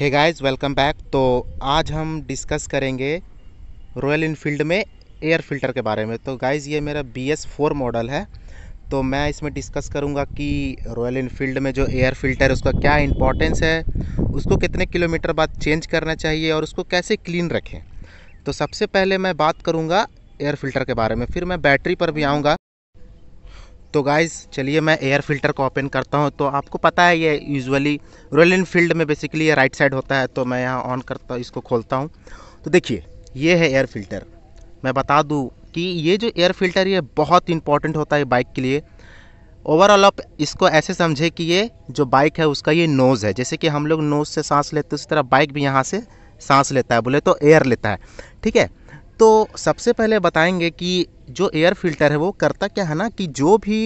hey guys welcome back तो आज हम डिस्कस करेंगे रॉयल इनफील्ड में एयर फिल्टर के बारे में तो गाइस ये मेरा बी एस फोर मॉडल है तो मैं इसमें डिस्कस करूंगा कि रॉयल इनफील्ड में जो एयर फिल्टर है उसका क्या इंपॉर्टेंस है उसको कितने किलोमीटर बाद चेंज करना चाहिए और उसको कैसे क्लीन रखें तो सबसे पहले मैं बात करूँगा एयर फिल्टर के बारे में फिर मैं बैटरी पर भी आऊँगा तो गाइस चलिए मैं एयर फिल्टर को ओपन करता हूँ तो आपको पता है ये यूजुअली रॉयल इनफील्ड में बेसिकली ये राइट साइड होता है तो मैं यहाँ ऑन करता हूँ इसको खोलता हूँ तो देखिए ये है एयर फिल्टर मैं बता दूँ कि ये जो एयर फिल्टर ये बहुत इंपॉर्टेंट होता है बाइक के लिए ओवरऑल आप इसको ऐसे समझे कि ये जो बाइक है उसका ये नोज़ है जैसे कि हम लोग नोज़ से सांस लेते उसी तरह बाइक भी यहाँ से सांस लेता है बोले तो एयर लेता है ठीक है तो सबसे पहले बताएंगे कि जो एयर फिल्टर है वो करता क्या है ना कि जो भी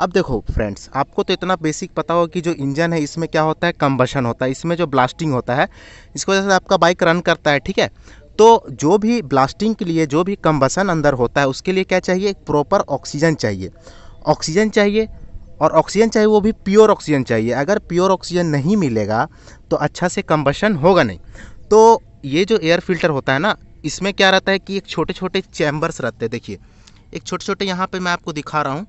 अब देखो फ्रेंड्स आपको तो इतना बेसिक पता हो कि जो इंजन है इसमें क्या होता है कम्बशन होता है इसमें जो ब्लास्टिंग होता है इसकी वजह से आपका बाइक रन करता है ठीक है तो जो भी ब्लास्टिंग के लिए जो भी कम्बसन अंदर होता है उसके लिए क्या चाहिए एक प्रॉपर ऑक्सीजन चाहिए ऑक्सीजन चाहिए और ऑक्सीजन चाहिए वो भी प्योर ऑक्सीजन चाहिए अगर प्योर ऑक्सीजन नहीं मिलेगा तो अच्छा से कम्बसन होगा नहीं तो ये जो एयर फिल्टर होता है ना इसमें क्या रहता है कि एक छोटे छोटे चैम्बर्स रहते हैं देखिए एक छोटे छोटे यहाँ पे मैं आपको दिखा रहा हूँ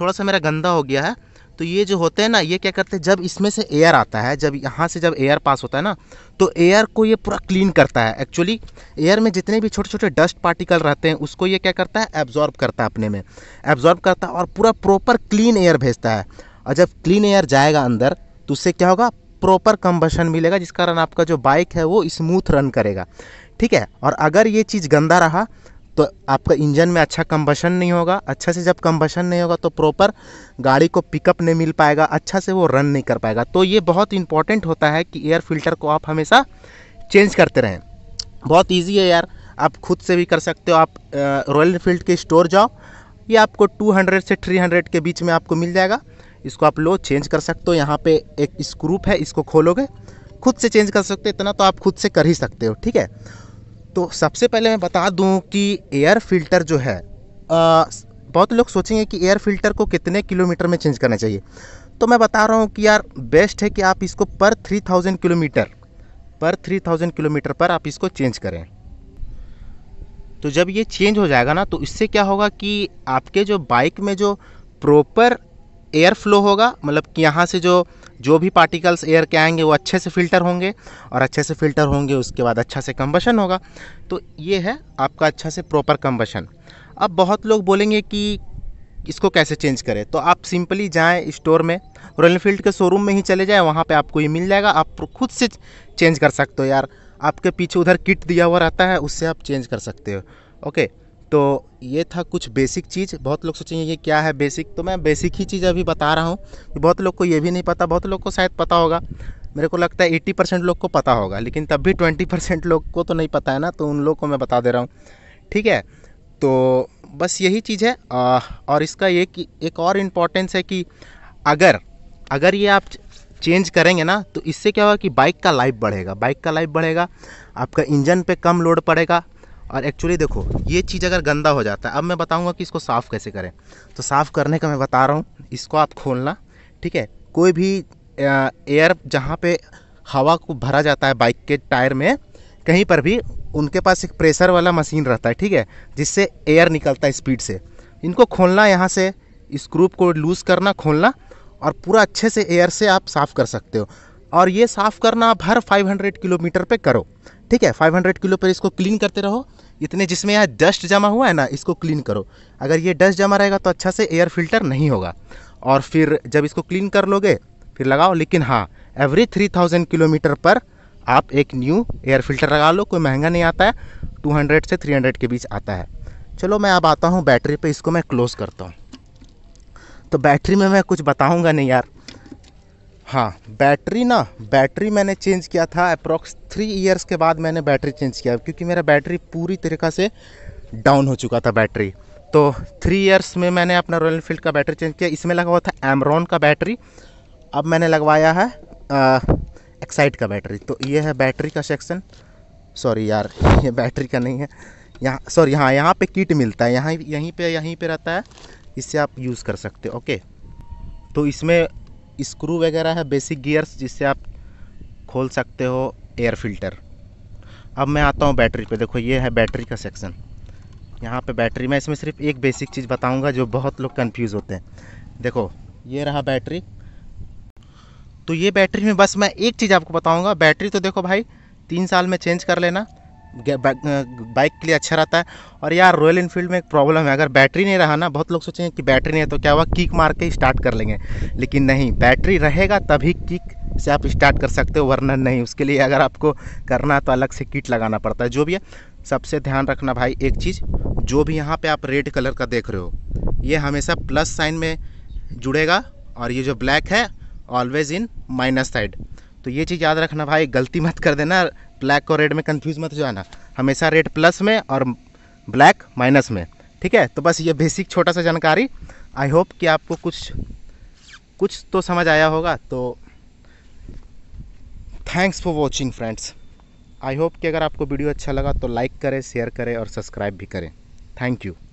थोड़ा सा मेरा गंदा हो गया है तो ये जो होते हैं ना ये क्या करते हैं जब इसमें से एयर आता है जब यहाँ से जब एयर पास होता है ना तो एयर को ये पूरा क्लीन करता है एक्चुअली एयर में जितने भी छोटे छोटे डस्ट पार्टिकल रहते हैं उसको ये क्या करता है एब्जॉर्ब करता है अपने में एब्जॉर्ब करता है और पूरा प्रॉपर क्लीन एयर भेजता है और जब क्लीन एयर जाएगा अंदर तो उससे क्या होगा प्रॉपर कम्बशन मिलेगा जिस कारण आपका जो बाइक है वो स्मूथ रन करेगा ठीक है और अगर ये चीज़ गंदा रहा तो आपका इंजन में अच्छा कम्बशन नहीं होगा अच्छा से जब कम्बशन नहीं होगा तो प्रॉपर गाड़ी को पिकअप नहीं मिल पाएगा अच्छा से वो रन नहीं कर पाएगा तो ये बहुत इंपॉर्टेंट होता है कि एयर फिल्टर को आप हमेशा चेंज करते रहें बहुत ईजी है यार आप खुद से भी कर सकते हो आप रॉयल इनफील्ड के स्टोर जाओ ये आपको 200 से 300 के बीच में आपको मिल जाएगा इसको आप लो चेंज कर सकते हो यहाँ पे एक स्क्रूप है इसको खोलोगे खुद से चेंज कर सकते हो इतना तो आप खुद से कर ही सकते हो ठीक है तो सबसे पहले मैं बता दूँ कि एयर फिल्टर जो है आ, बहुत लोग सोचेंगे कि एयर फिल्टर को कितने किलोमीटर में चेंज करना चाहिए तो मैं बता रहा हूँ कि यार बेस्ट है कि आप इसको पर थ्री थाउजेंड किलोमीटर पर थ्री थाउजेंड किलोमीटर पर आप इसको चेंज करें तो जब ये चेंज हो जाएगा ना तो इससे क्या होगा कि आपके जो बाइक में जो प्रॉपर एयर फ्लो होगा मतलब कि यहाँ से जो जो भी पार्टिकल्स एयर के आएंगे वो अच्छे से फिल्टर होंगे और अच्छे से फिल्टर होंगे उसके बाद अच्छा से कम्बशन होगा तो ये है आपका अच्छा से प्रॉपर कम्बशन अब बहुत लोग बोलेंगे कि इसको कैसे चेंज करें तो आप सिंपली जाएं स्टोर में रॉयल इनफील्ड के शोरूम में ही चले जाएं वहाँ पे आपको ये मिल जाएगा आप खुद से चेंज कर सकते हो यार आपके पीछे उधर किट दिया हुआ रहता है उससे आप चेंज कर सकते हो ओके तो ये था कुछ बेसिक चीज़ बहुत लोग सोचेंगे ये क्या है बेसिक तो मैं बेसिक ही चीज़ अभी बता रहा हूँ तो बहुत लोग को ये भी नहीं पता बहुत लोग को शायद पता होगा मेरे को लगता है एट्टी परसेंट लोग को पता होगा लेकिन तब भी ट्वेंटी परसेंट लोग को तो नहीं पता है ना तो उन लोग को मैं बता दे रहा हूँ ठीक है तो बस यही चीज़ है आ, और इसका एक एक और इम्पॉर्टेंस है कि अगर अगर ये आप चेंज करेंगे ना तो इससे क्या होगा कि बाइक का लाइफ बढ़ेगा बाइक का लाइफ बढ़ेगा आपका इंजन पे कम लोड पड़ेगा और एक्चुअली देखो ये चीज़ अगर गंदा हो जाता है अब मैं बताऊंगा कि इसको साफ़ कैसे करें तो साफ़ करने का मैं बता रहा हूँ इसको आप खोलना ठीक है कोई भी एयर जहाँ पे हवा को भरा जाता है बाइक के टायर में कहीं पर भी उनके पास एक प्रेशर वाला मशीन रहता है ठीक है जिससे एयर निकलता है स्पीड से इनको खोलना यहाँ से स्क्रूप को लूज़ करना खोलना और पूरा अच्छे से एयर से आप साफ़ कर सकते हो और ये साफ़ करना आप हर 500 किलोमीटर पे करो ठीक है 500 किलो पर इसको क्लीन करते रहो इतने जिसमें यहाँ डस्ट जमा हुआ है ना इसको क्लीन करो अगर ये डस्ट जमा रहेगा तो अच्छा से एयर फिल्टर नहीं होगा और फिर जब इसको क्लीन कर लोगे फिर लगाओ लेकिन हाँ एवरी थ्री थाउजेंड किलोमीटर पर आप एक न्यू एयर फिल्टर लगा लो कोई महंगा नहीं आता है टू हंड्रेड से थ्री हंड्रेड के बीच आता है चलो मैं अब आता हूँ बैटरी पर इसको मैं क्लोज़ करता हूँ तो बैटरी में मैं कुछ बताऊँगा नहीं यार हाँ बैटरी ना बैटरी मैंने चेंज किया था अप्रॉक्स थ्री इयर्स के बाद मैंने बैटरी चेंज किया क्योंकि मेरा बैटरी पूरी तरीक़ा से डाउन हो चुका था बैटरी तो थ्री इयर्स में मैंने अपना रॉयल फील्ड का बैटरी चेंज किया इसमें लगा हुआ था एमरॉन का बैटरी अब मैंने लगवाया है एक्साइट का बैटरी तो ये है बैटरी का सेक्शन सॉरी यार ये बैटरी का नहीं है यहाँ सॉरी हाँ यहाँ पर किट मिलता है यहाँ यहीं पर यहीं पर रहता है इससे आप यूज़ कर सकते हो ओके तो इसमें स्क्रू वगैरह है बेसिक गियर्स जिससे आप खोल सकते हो एयर फिल्टर अब मैं आता हूँ बैटरी पे देखो ये है बैटरी का सेक्शन यहाँ पे बैटरी मैं इसमें सिर्फ एक बेसिक चीज़ बताऊँगा जो बहुत लोग कन्फ्यूज़ होते हैं देखो ये रहा बैटरी तो ये बैटरी में बस मैं एक चीज़ आपको बताऊँगा बैटरी तो देखो भाई तीन साल में चेंज कर लेना बाइक के लिए अच्छा रहता है और यार रॉयल इनफील्ड में एक प्रॉब्लम है अगर बैटरी नहीं रहा ना बहुत लोग सोचेंगे कि बैटरी नहीं है तो क्या हुआ किक मार के स्टार्ट कर लेंगे लेकिन नहीं बैटरी रहेगा तभी किक से आप स्टार्ट कर सकते हो वरना नहीं उसके लिए अगर आपको करना है तो अलग से किट लगाना पड़ता है जो भी है सबसे ध्यान रखना भाई एक चीज़ जो भी यहाँ पर आप रेड कलर का देख रहे हो ये हमेशा प्लस साइन में जुड़ेगा और ये जो ब्लैक है ऑलवेज़ इन माइनस साइड तो ये चीज़ याद रखना भाई गलती मत कर देना ब्लैक और रेड में कंफ्यूज मत जाना हमेशा रेड प्लस में और ब्लैक माइनस में ठीक है तो बस ये बेसिक छोटा सा जानकारी आई होप कि आपको कुछ कुछ तो समझ आया होगा तो thanks for watching friends I hope कि अगर आपको वीडियो अच्छा लगा तो लाइक करें शेयर करें और सब्सक्राइब भी करें थैंक यू